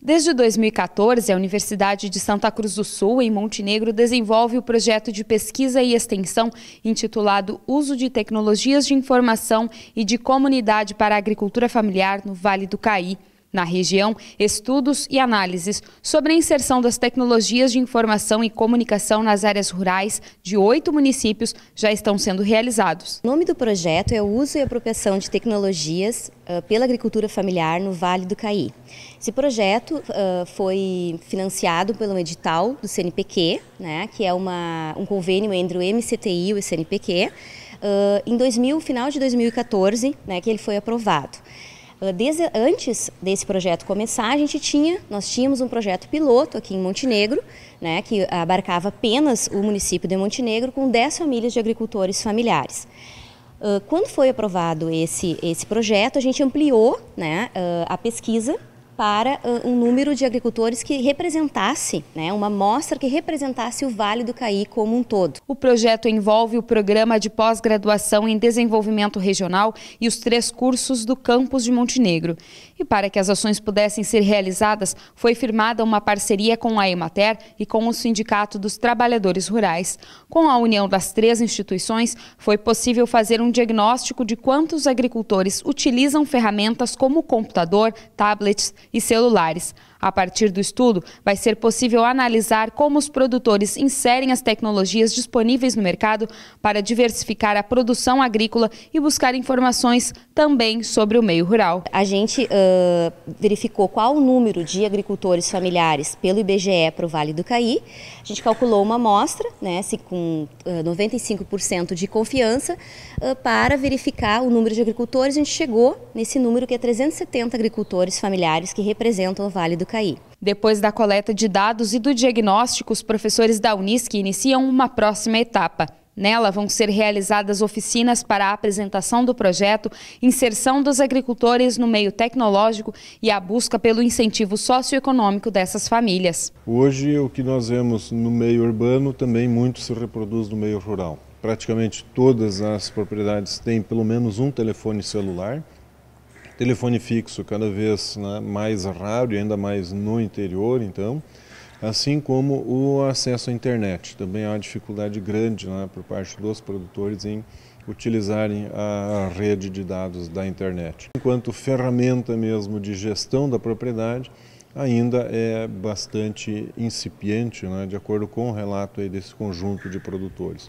Desde 2014, a Universidade de Santa Cruz do Sul, em Montenegro, desenvolve o projeto de pesquisa e extensão intitulado Uso de Tecnologias de Informação e de Comunidade para a Agricultura Familiar no Vale do Caí. Na região, estudos e análises sobre a inserção das tecnologias de informação e comunicação nas áreas rurais de oito municípios já estão sendo realizados. O nome do projeto é o uso e apropriação de tecnologias ah, pela agricultura familiar no Vale do Caí. Esse projeto ah, foi financiado pelo edital do CNPq, né, que é uma, um convênio entre o MCTI e o CNPq, ah, em 2000, final de 2014, né, que ele foi aprovado. Ah, desde antes desse projeto começar, a gente tinha, nós tínhamos um projeto piloto aqui em Montenegro, né, que abarcava apenas o município de Montenegro com 10 famílias de agricultores familiares. Ah, quando foi aprovado esse, esse projeto, a gente ampliou né, ah, a pesquisa para um número de agricultores que representasse, né, uma mostra que representasse o Vale do Caí como um todo. O projeto envolve o programa de pós-graduação em desenvolvimento regional e os três cursos do campus de Montenegro. E para que as ações pudessem ser realizadas, foi firmada uma parceria com a Emater e com o Sindicato dos Trabalhadores Rurais. Com a união das três instituições, foi possível fazer um diagnóstico de quantos agricultores utilizam ferramentas como computador, tablets e celulares. A partir do estudo, vai ser possível analisar como os produtores inserem as tecnologias disponíveis no mercado para diversificar a produção agrícola e buscar informações também sobre o meio rural. A gente uh, verificou qual o número de agricultores familiares pelo IBGE para o Vale do Caí. A gente calculou uma amostra, né, com 95% de confiança, uh, para verificar o número de agricultores. A gente chegou nesse número que é 370 agricultores familiares que representam o Vale do Sapucaí. Depois da coleta de dados e do diagnóstico, os professores da Unisc iniciam uma próxima etapa. Nela vão ser realizadas oficinas para a apresentação do projeto, inserção dos agricultores no meio tecnológico e a busca pelo incentivo socioeconômico dessas famílias. Hoje, o que nós vemos no meio urbano também muito se reproduz no meio rural. Praticamente todas as propriedades têm pelo menos um telefone celular telefone fixo cada vez né, mais raro e ainda mais no interior, então, assim como o acesso à internet. Também há uma dificuldade grande né, por parte dos produtores em utilizarem a rede de dados da internet. Enquanto ferramenta mesmo de gestão da propriedade, ainda é bastante incipiente, né, de acordo com o relato desse conjunto de produtores.